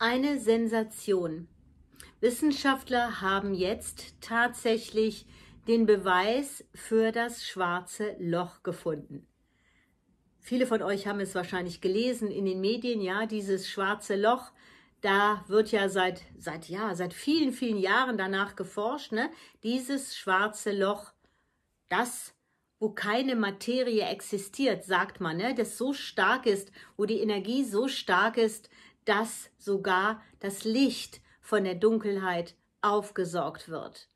eine Sensation. Wissenschaftler haben jetzt tatsächlich den Beweis für das schwarze Loch gefunden. Viele von euch haben es wahrscheinlich gelesen in den Medien, ja, dieses schwarze Loch, da wird ja seit, seit, ja, seit vielen, vielen Jahren danach geforscht, ne? dieses schwarze Loch, das, wo keine Materie existiert, sagt man, ne? das so stark ist, wo die Energie so stark ist, dass sogar das Licht von der Dunkelheit aufgesorgt wird.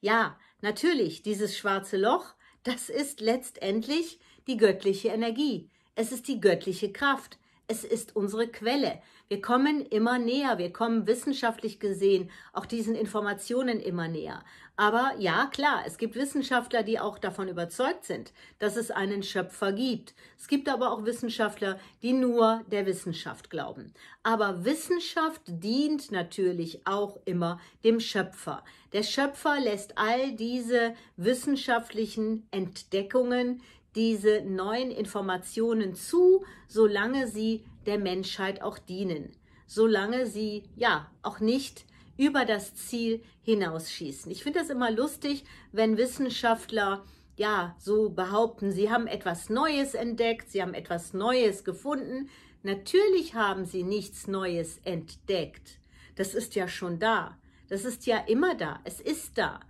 Ja, natürlich, dieses schwarze Loch, das ist letztendlich die göttliche Energie. Es ist die göttliche Kraft, es ist unsere Quelle. Wir kommen immer näher, wir kommen wissenschaftlich gesehen auch diesen Informationen immer näher. Aber ja, klar, es gibt Wissenschaftler, die auch davon überzeugt sind, dass es einen Schöpfer gibt. Es gibt aber auch Wissenschaftler, die nur der Wissenschaft glauben. Aber Wissenschaft dient natürlich auch immer dem Schöpfer. Der Schöpfer lässt all diese wissenschaftlichen Entdeckungen, diese neuen Informationen zu, solange sie der Menschheit auch dienen, solange sie ja auch nicht über das Ziel hinausschießen. Ich finde das immer lustig, wenn Wissenschaftler ja so behaupten, sie haben etwas Neues entdeckt, sie haben etwas Neues gefunden. Natürlich haben sie nichts Neues entdeckt. Das ist ja schon da. Das ist ja immer da. Es ist da.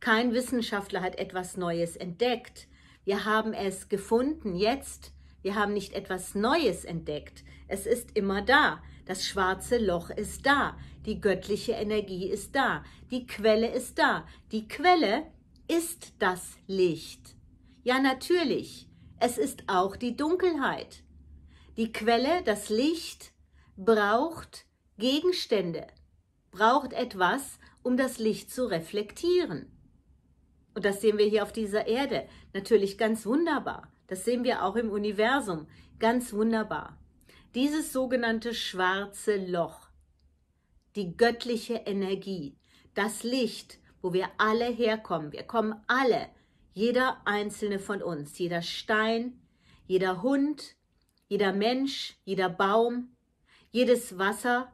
Kein Wissenschaftler hat etwas Neues entdeckt. Wir haben es gefunden jetzt. Wir haben nicht etwas Neues entdeckt. Es ist immer da. Das schwarze Loch ist da. Die göttliche Energie ist da. Die Quelle ist da. Die Quelle ist das Licht. Ja, natürlich. Es ist auch die Dunkelheit. Die Quelle, das Licht, braucht Gegenstände, braucht etwas, um das Licht zu reflektieren. Und das sehen wir hier auf dieser Erde. Natürlich ganz wunderbar. Das sehen wir auch im Universum. Ganz wunderbar. Dieses sogenannte schwarze Loch, die göttliche Energie, das Licht, wo wir alle herkommen. Wir kommen alle, jeder einzelne von uns, jeder Stein, jeder Hund, jeder Mensch, jeder Baum, jedes Wasser,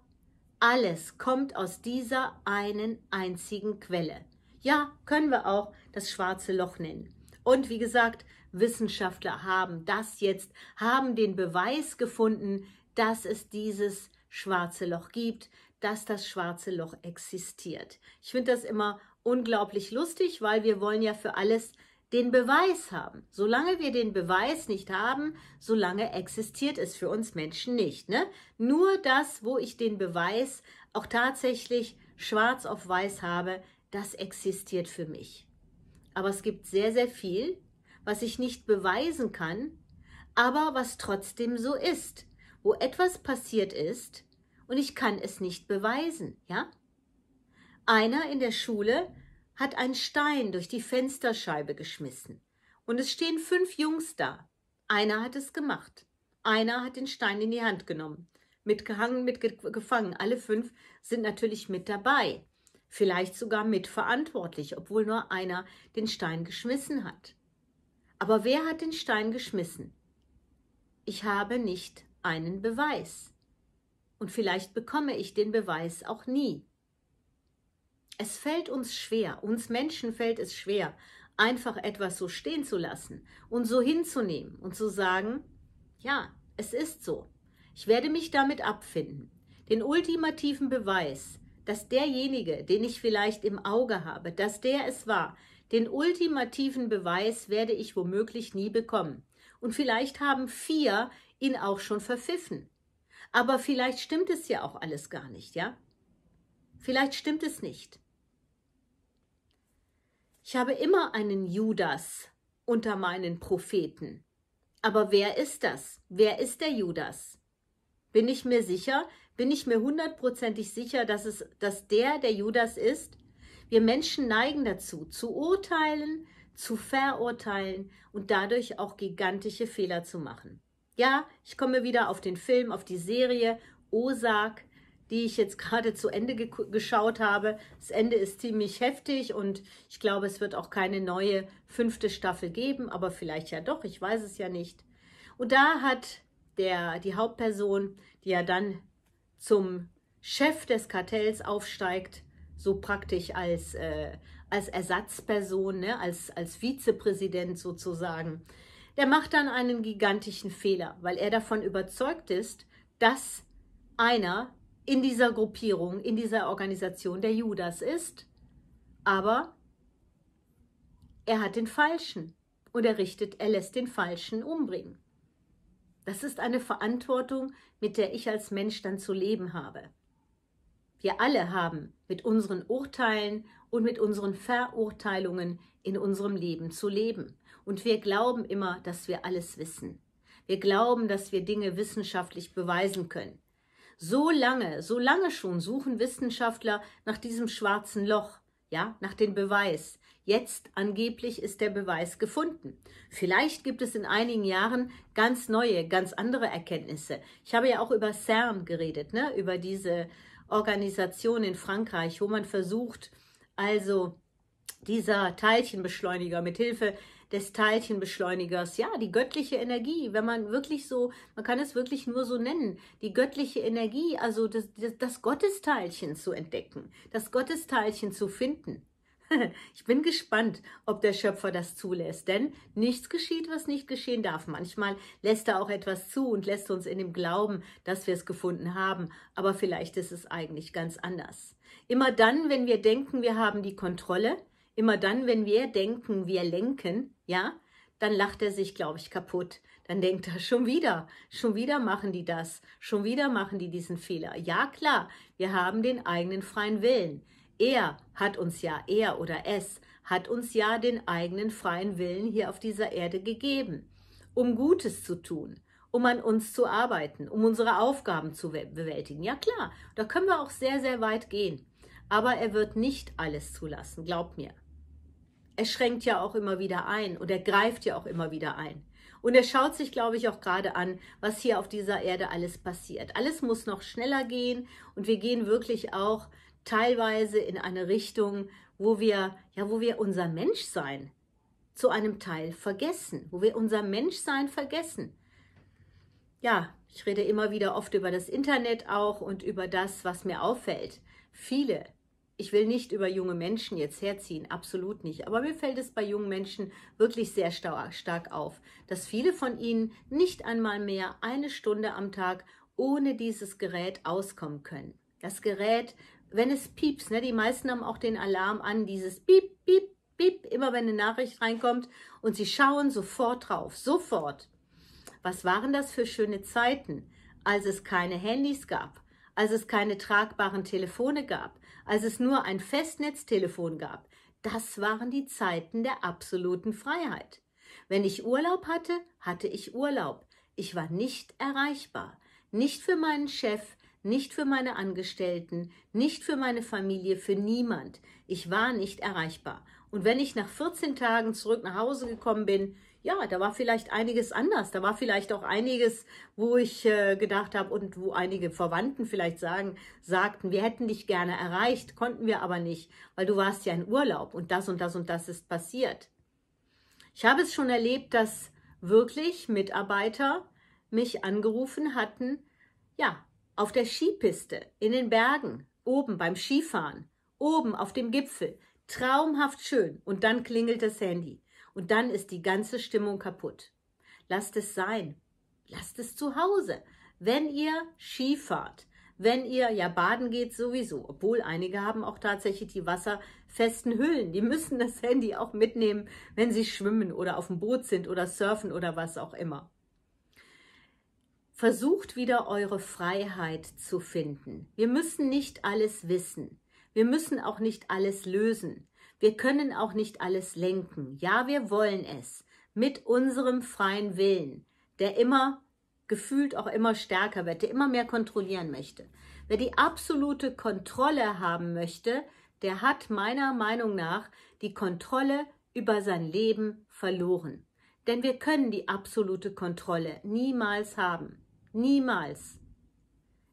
alles kommt aus dieser einen einzigen Quelle. Ja, können wir auch das schwarze Loch nennen. Und wie gesagt, Wissenschaftler haben das jetzt, haben den Beweis gefunden, dass es dieses schwarze Loch gibt, dass das schwarze Loch existiert. Ich finde das immer unglaublich lustig, weil wir wollen ja für alles den Beweis haben. Solange wir den Beweis nicht haben, solange existiert es für uns Menschen nicht. Ne? Nur das, wo ich den Beweis auch tatsächlich schwarz auf weiß habe, das existiert für mich. Aber es gibt sehr, sehr viel, was ich nicht beweisen kann, aber was trotzdem so ist, wo etwas passiert ist und ich kann es nicht beweisen, ja? Einer in der Schule hat einen Stein durch die Fensterscheibe geschmissen und es stehen fünf Jungs da. Einer hat es gemacht. Einer hat den Stein in die Hand genommen. Mitgehangen, mitgefangen. Alle fünf sind natürlich mit dabei vielleicht sogar mitverantwortlich, obwohl nur einer den Stein geschmissen hat. Aber wer hat den Stein geschmissen? Ich habe nicht einen Beweis. Und vielleicht bekomme ich den Beweis auch nie. Es fällt uns schwer, uns Menschen fällt es schwer, einfach etwas so stehen zu lassen und so hinzunehmen und zu sagen, ja, es ist so. Ich werde mich damit abfinden. Den ultimativen Beweis, dass derjenige, den ich vielleicht im Auge habe, dass der es war, den ultimativen Beweis werde ich womöglich nie bekommen. Und vielleicht haben vier ihn auch schon verpfiffen. Aber vielleicht stimmt es ja auch alles gar nicht, ja? Vielleicht stimmt es nicht. Ich habe immer einen Judas unter meinen Propheten. Aber wer ist das? Wer ist der Judas? Bin ich mir sicher, bin ich mir hundertprozentig sicher, dass, es, dass der der Judas ist. Wir Menschen neigen dazu, zu urteilen, zu verurteilen und dadurch auch gigantische Fehler zu machen. Ja, ich komme wieder auf den Film, auf die Serie Ozark, die ich jetzt gerade zu Ende ge geschaut habe. Das Ende ist ziemlich heftig und ich glaube, es wird auch keine neue fünfte Staffel geben, aber vielleicht ja doch, ich weiß es ja nicht. Und da hat der, die Hauptperson, die ja dann zum Chef des Kartells aufsteigt, so praktisch als, äh, als Ersatzperson, ne? als, als Vizepräsident sozusagen, der macht dann einen gigantischen Fehler, weil er davon überzeugt ist, dass einer in dieser Gruppierung, in dieser Organisation der Judas ist, aber er hat den Falschen und er richtet, er lässt den Falschen umbringen. Das ist eine Verantwortung, mit der ich als Mensch dann zu leben habe. Wir alle haben mit unseren Urteilen und mit unseren Verurteilungen in unserem Leben zu leben. Und wir glauben immer, dass wir alles wissen. Wir glauben, dass wir Dinge wissenschaftlich beweisen können. So lange, so lange schon suchen Wissenschaftler nach diesem schwarzen Loch, ja, nach dem Beweis. Jetzt angeblich ist der Beweis gefunden. Vielleicht gibt es in einigen Jahren ganz neue, ganz andere Erkenntnisse. Ich habe ja auch über CERN geredet, ne? über diese Organisation in Frankreich, wo man versucht, also dieser Teilchenbeschleuniger, mit Hilfe des Teilchenbeschleunigers, ja, die göttliche Energie, wenn man wirklich so, man kann es wirklich nur so nennen, die göttliche Energie, also das, das, das Gottesteilchen zu entdecken, das Gottesteilchen zu finden. Ich bin gespannt, ob der Schöpfer das zulässt, denn nichts geschieht, was nicht geschehen darf. Manchmal lässt er auch etwas zu und lässt uns in dem Glauben, dass wir es gefunden haben, aber vielleicht ist es eigentlich ganz anders. Immer dann, wenn wir denken, wir haben die Kontrolle, Immer dann, wenn wir denken, wir lenken, ja, dann lacht er sich, glaube ich, kaputt. Dann denkt er, schon wieder, schon wieder machen die das, schon wieder machen die diesen Fehler. Ja, klar, wir haben den eigenen freien Willen. Er hat uns ja, er oder es, hat uns ja den eigenen freien Willen hier auf dieser Erde gegeben, um Gutes zu tun, um an uns zu arbeiten, um unsere Aufgaben zu bewältigen. Ja klar, da können wir auch sehr, sehr weit gehen. Aber er wird nicht alles zulassen, glaubt mir er schränkt ja auch immer wieder ein und er greift ja auch immer wieder ein. Und er schaut sich, glaube ich, auch gerade an, was hier auf dieser Erde alles passiert. Alles muss noch schneller gehen und wir gehen wirklich auch teilweise in eine Richtung, wo wir, ja, wo wir unser Menschsein zu einem Teil vergessen, wo wir unser Menschsein vergessen. Ja, ich rede immer wieder oft über das Internet auch und über das, was mir auffällt. Viele ich will nicht über junge Menschen jetzt herziehen, absolut nicht. Aber mir fällt es bei jungen Menschen wirklich sehr stark auf, dass viele von ihnen nicht einmal mehr eine Stunde am Tag ohne dieses Gerät auskommen können. Das Gerät, wenn es pieps, ne, die meisten haben auch den Alarm an, dieses Piep, Piep, Piep, immer wenn eine Nachricht reinkommt und sie schauen sofort drauf, sofort. Was waren das für schöne Zeiten, als es keine Handys gab? als es keine tragbaren Telefone gab, als es nur ein Festnetztelefon gab. Das waren die Zeiten der absoluten Freiheit. Wenn ich Urlaub hatte, hatte ich Urlaub. Ich war nicht erreichbar. Nicht für meinen Chef, nicht für meine Angestellten, nicht für meine Familie, für niemand. Ich war nicht erreichbar. Und wenn ich nach 14 Tagen zurück nach Hause gekommen bin, ja, da war vielleicht einiges anders. Da war vielleicht auch einiges, wo ich äh, gedacht habe und wo einige Verwandten vielleicht sagen, sagten, wir hätten dich gerne erreicht, konnten wir aber nicht, weil du warst ja in Urlaub und das und das und das ist passiert. Ich habe es schon erlebt, dass wirklich Mitarbeiter mich angerufen hatten, ja, auf der Skipiste, in den Bergen, oben beim Skifahren, oben auf dem Gipfel, traumhaft schön und dann klingelt das Handy. Und dann ist die ganze Stimmung kaputt. Lasst es sein. Lasst es zu Hause. Wenn ihr Skifahrt, wenn ihr ja baden geht sowieso, obwohl einige haben auch tatsächlich die wasserfesten Hüllen. Die müssen das Handy auch mitnehmen, wenn sie schwimmen oder auf dem Boot sind oder surfen oder was auch immer. Versucht wieder eure Freiheit zu finden. Wir müssen nicht alles wissen. Wir müssen auch nicht alles lösen. Wir können auch nicht alles lenken. Ja, wir wollen es mit unserem freien Willen, der immer gefühlt auch immer stärker wird, der immer mehr kontrollieren möchte. Wer die absolute Kontrolle haben möchte, der hat meiner Meinung nach die Kontrolle über sein Leben verloren. Denn wir können die absolute Kontrolle niemals haben. Niemals.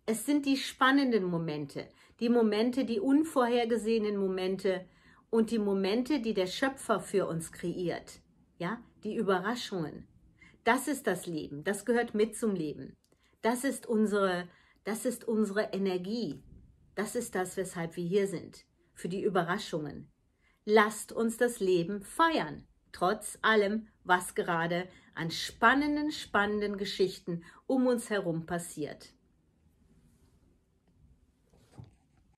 Es sind die spannenden Momente, die Momente, die unvorhergesehenen Momente, und die Momente, die der Schöpfer für uns kreiert. Ja, die Überraschungen. Das ist das Leben. Das gehört mit zum Leben. Das ist unsere, das ist unsere Energie. Das ist das, weshalb wir hier sind. Für die Überraschungen. Lasst uns das Leben feiern. Trotz allem, was gerade an spannenden, spannenden Geschichten um uns herum passiert.